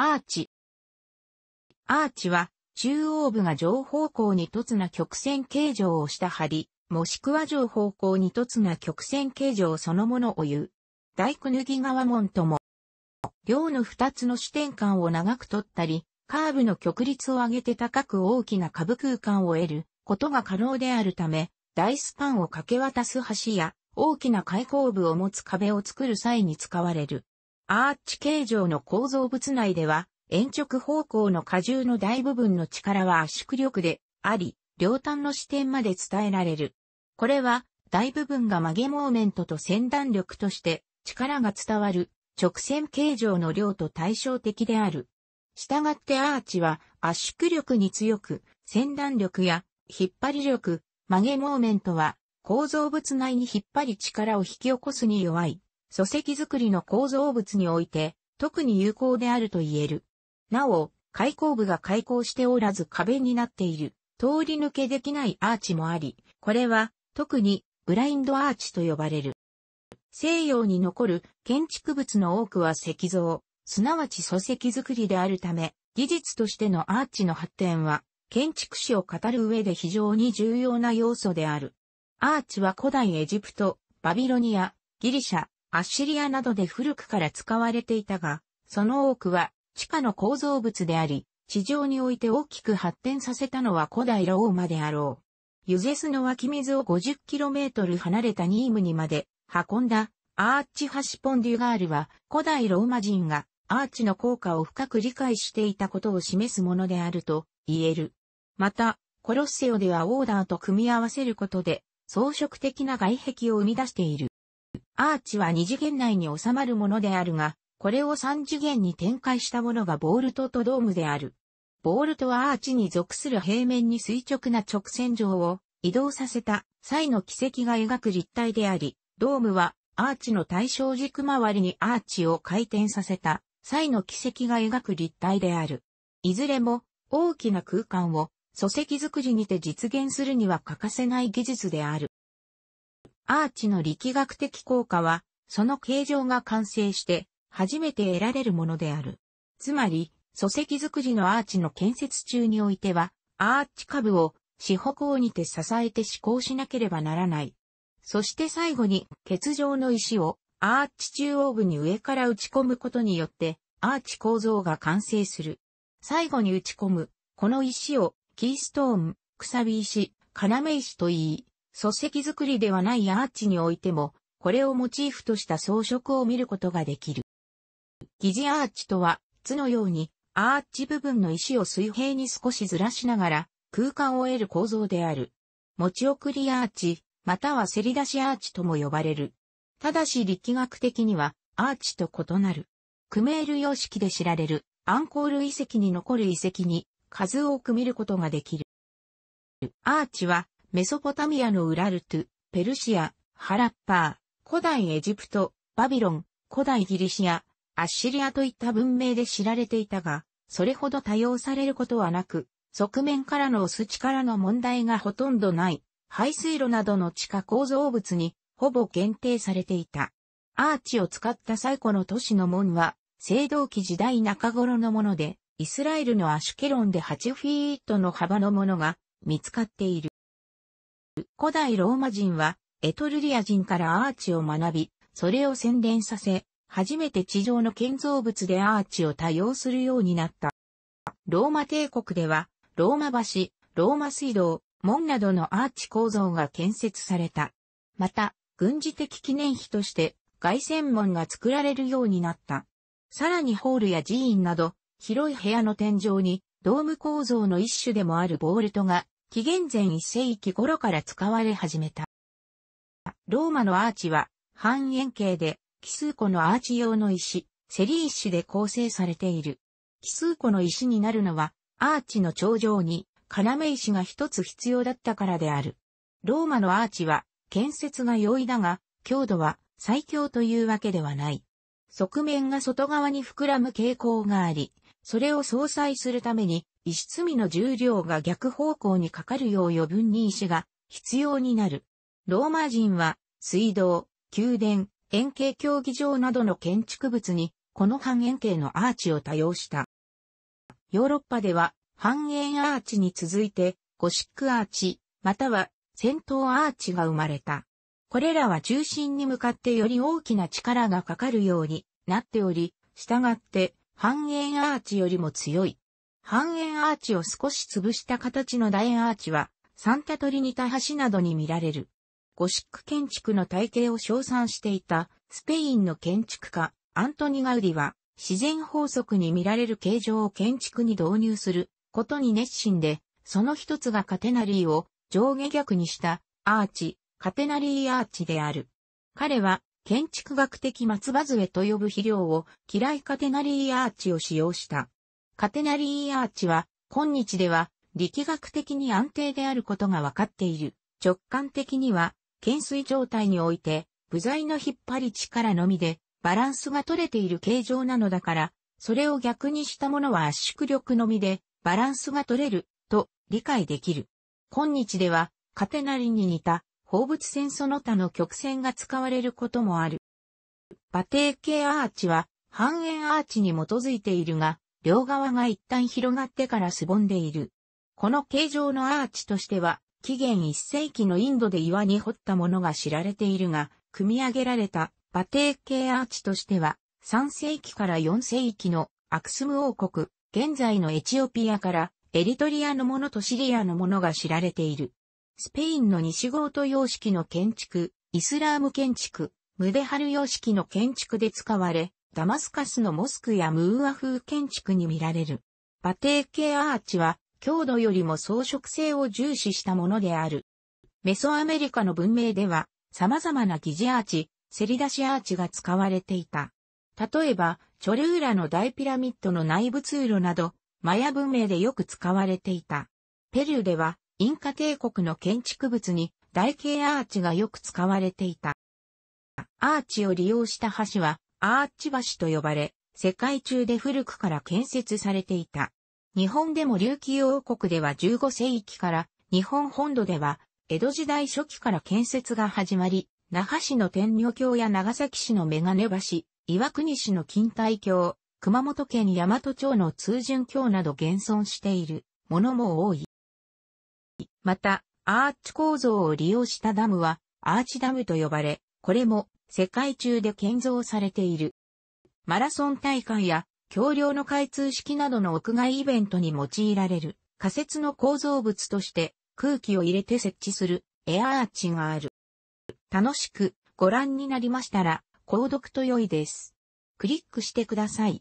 アーチ。アーチは、中央部が上方向に凸な曲線形状をした針、もしくは上方向に凸な曲線形状そのものを言う。大工脱ぎ側門とも、両の二つの視点間を長く取ったり、カーブの曲率を上げて高く大きな株空間を得ることが可能であるため、大スパンを掛け渡す橋や大きな開口部を持つ壁を作る際に使われる。アーチ形状の構造物内では、延直方向の荷重の大部分の力は圧縮力であり、両端の視点まで伝えられる。これは、大部分が曲げモーメントと先断力として、力が伝わる直線形状の量と対照的である。したがってアーチは圧縮力に強く、先断力や引っ張り力、曲げモーメントは構造物内に引っ張り力を引き起こすに弱い。礎石作りの構造物において、特に有効であると言える。なお、開口部が開口しておらず壁になっている、通り抜けできないアーチもあり、これは、特に、ブラインドアーチと呼ばれる。西洋に残る建築物の多くは石像、すなわち礎石作りであるため、技術としてのアーチの発展は、建築史を語る上で非常に重要な要素である。アーチは古代エジプト、バビロニア、ギリシャ、アッシリアなどで古くから使われていたが、その多くは地下の構造物であり、地上において大きく発展させたのは古代ローマであろう。ユゼスの湧き水を 50km 離れたニームにまで運んだアーチハシポンデュガールは古代ローマ人がアーチの効果を深く理解していたことを示すものであると言える。また、コロッセオではオーダーと組み合わせることで装飾的な外壁を生み出している。アーチは二次元内に収まるものであるが、これを3次元に展開したものがボールトとドームである。ボールトはアーチに属する平面に垂直な直線上を移動させた際の軌跡が描く立体であり、ドームはアーチの対象軸周りにアーチを回転させた際の軌跡が描く立体である。いずれも大きな空間を礎石作りにて実現するには欠かせない技術である。アーチの力学的効果は、その形状が完成して、初めて得られるものである。つまり、礎石作りのアーチの建設中においては、アーチ株を四方向にて支えて施行しなければならない。そして最後に、欠状の石をアーチ中央部に上から打ち込むことによって、アーチ構造が完成する。最後に打ち込む、この石を、キーストーン、くさび石、要石と言い、礎石作りではないアーチにおいても、これをモチーフとした装飾を見ることができる。疑似アーチとは、図のように、アーチ部分の石を水平に少しずらしながら、空間を得る構造である。持ち送りアーチ、またはせり出しアーチとも呼ばれる。ただし力学的には、アーチと異なる。クメール様式で知られる、アンコール遺跡に残る遺跡に、数多く見ることができる。アーチは、メソポタミアのウラルトゥ、ペルシア、ハラッパー、古代エジプト、バビロン、古代ギリシア、アッシリアといった文明で知られていたが、それほど多用されることはなく、側面からの押す力の問題がほとんどない、排水路などの地下構造物に、ほぼ限定されていた。アーチを使った最古の都市の門は、青銅器時代中頃のもので、イスラエルのアシュケロンで8フィートの幅のものが見つかっている。古代ローマ人は、エトルリア人からアーチを学び、それを洗練させ、初めて地上の建造物でアーチを多用するようになった。ローマ帝国では、ローマ橋、ローマ水道、門などのアーチ構造が建設された。また、軍事的記念碑として、外線門が作られるようになった。さらにホールや寺院など、広い部屋の天井に、ドーム構造の一種でもあるボールトが紀元前1世紀頃から使われ始めた。ローマのアーチは半円形で奇数個のアーチ用の石、セリ石で構成されている。奇数個の石になるのはアーチの頂上に要石が一つ必要だったからである。ローマのアーチは建設が容易だが強度は最強というわけではない。側面が外側に膨らむ傾向があり、それを相殺するために、石積みの重量が逆方向にかかるよう余分に石が必要になる。ローマ人は、水道、宮殿、円形競技場などの建築物に、この半円形のアーチを多用した。ヨーロッパでは、半円アーチに続いて、ゴシックアーチ、または、戦闘アーチが生まれた。これらは中心に向かってより大きな力がかかるようになっており、従って半円アーチよりも強い。半円アーチを少し潰した形の楕円アーチは、サンタトリニタ橋などに見られる。ゴシック建築の体系を称賛していた、スペインの建築家、アントニガウディは、自然法則に見られる形状を建築に導入することに熱心で、その一つがカテナリーを上下逆にしたアーチ、カテナリーアーチである。彼は建築学的松葉杖と呼ぶ肥料を、嫌いカテナリーアーチを使用した。カテナリーアーチは、今日では、力学的に安定であることが分かっている。直感的には、懸垂状態において、部材の引っ張り力のみで、バランスが取れている形状なのだから、それを逆にしたものは圧縮力のみで、バランスが取れる、と理解できる。今日では、カテナリに似た放物線その他の曲線が使われることもある。馬蹄形アーチは半円アーチに基づいているが、両側が一旦広がってからすぼんでいる。この形状のアーチとしては、紀元1世紀のインドで岩に掘ったものが知られているが、組み上げられた馬蹄形アーチとしては、3世紀から4世紀のアクスム王国、現在のエチオピアからエリトリアのものとシリアのものが知られている。スペインの西ゴート様式の建築、イスラーム建築、ムデハル様式の建築で使われ、ダマスカスのモスクやムーア風建築に見られる。馬蹄形アーチは、強度よりも装飾性を重視したものである。メソアメリカの文明では、様々な疑似アーチ、せり出しアーチが使われていた。例えば、チョルーラの大ピラミッドの内部通路など、マヤ文明でよく使われていた。ペルーでは、インカ帝国の建築物に台形アーチがよく使われていた。アーチを利用した橋はアーチ橋と呼ばれ、世界中で古くから建設されていた。日本でも琉球王国では15世紀から、日本本土では江戸時代初期から建設が始まり、那覇市の天女橋や長崎市の眼ネ橋、岩国市の近帯橋、熊本県大和町の通潤橋など現存しているものも多い。また、アーチ構造を利用したダムは、アーチダムと呼ばれ、これも世界中で建造されている。マラソン大会や橋梁の開通式などの屋外イベントに用いられる仮設の構造物として空気を入れて設置するエアアーチがある。楽しくご覧になりましたら、購読と良いです。クリックしてください。